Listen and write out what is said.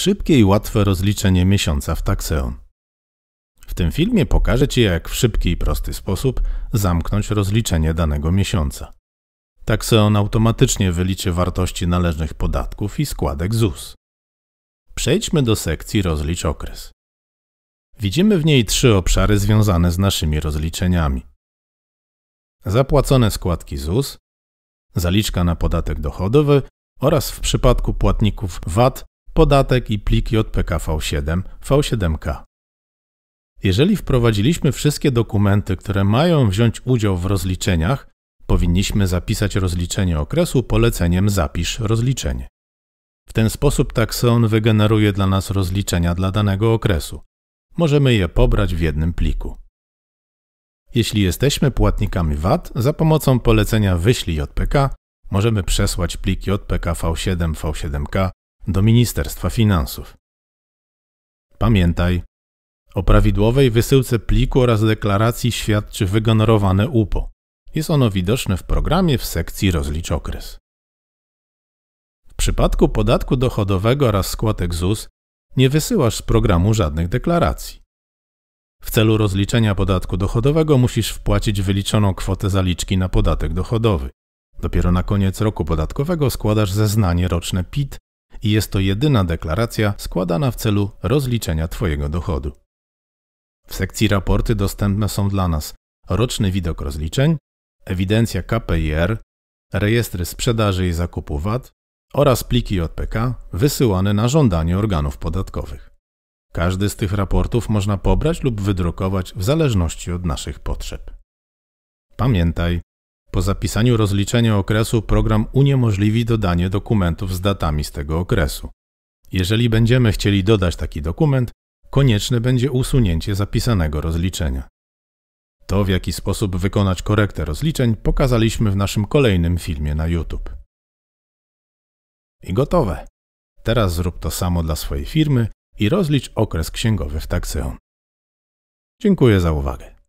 Szybkie i łatwe rozliczenie miesiąca w Taxeon. W tym filmie pokażę Ci, jak w szybki i prosty sposób zamknąć rozliczenie danego miesiąca. Taxeon automatycznie wyliczy wartości należnych podatków i składek ZUS. Przejdźmy do sekcji Rozlicz okres. Widzimy w niej trzy obszary związane z naszymi rozliczeniami. Zapłacone składki ZUS, zaliczka na podatek dochodowy oraz w przypadku płatników VAT podatek i pliki od PKV 7 V7K. Jeżeli wprowadziliśmy wszystkie dokumenty, które mają wziąć udział w rozliczeniach, powinniśmy zapisać rozliczenie okresu poleceniem Zapisz rozliczenie. W ten sposób takson wygeneruje dla nas rozliczenia dla danego okresu. Możemy je pobrać w jednym pliku. Jeśli jesteśmy płatnikami VAT, za pomocą polecenia Wyślij JPK możemy przesłać pliki JPK V7, V7K do Ministerstwa Finansów. Pamiętaj, o prawidłowej wysyłce pliku oraz deklaracji świadczy wygenerowane UPO. Jest ono widoczne w programie w sekcji Rozlicz okres. W przypadku podatku dochodowego oraz składek ZUS nie wysyłasz z programu żadnych deklaracji. W celu rozliczenia podatku dochodowego musisz wpłacić wyliczoną kwotę zaliczki na podatek dochodowy. Dopiero na koniec roku podatkowego składasz zeznanie roczne PIT i jest to jedyna deklaracja składana w celu rozliczenia Twojego dochodu. W sekcji raporty dostępne są dla nas roczny widok rozliczeń, ewidencja KPIR, rejestry sprzedaży i zakupu VAT oraz pliki JPK wysyłane na żądanie organów podatkowych. Każdy z tych raportów można pobrać lub wydrukować w zależności od naszych potrzeb. Pamiętaj, po zapisaniu rozliczenia okresu program uniemożliwi dodanie dokumentów z datami z tego okresu. Jeżeli będziemy chcieli dodać taki dokument, konieczne będzie usunięcie zapisanego rozliczenia. To, w jaki sposób wykonać korektę rozliczeń, pokazaliśmy w naszym kolejnym filmie na YouTube. I gotowe. Teraz zrób to samo dla swojej firmy i rozlicz okres księgowy w Taxeon. Dziękuję za uwagę.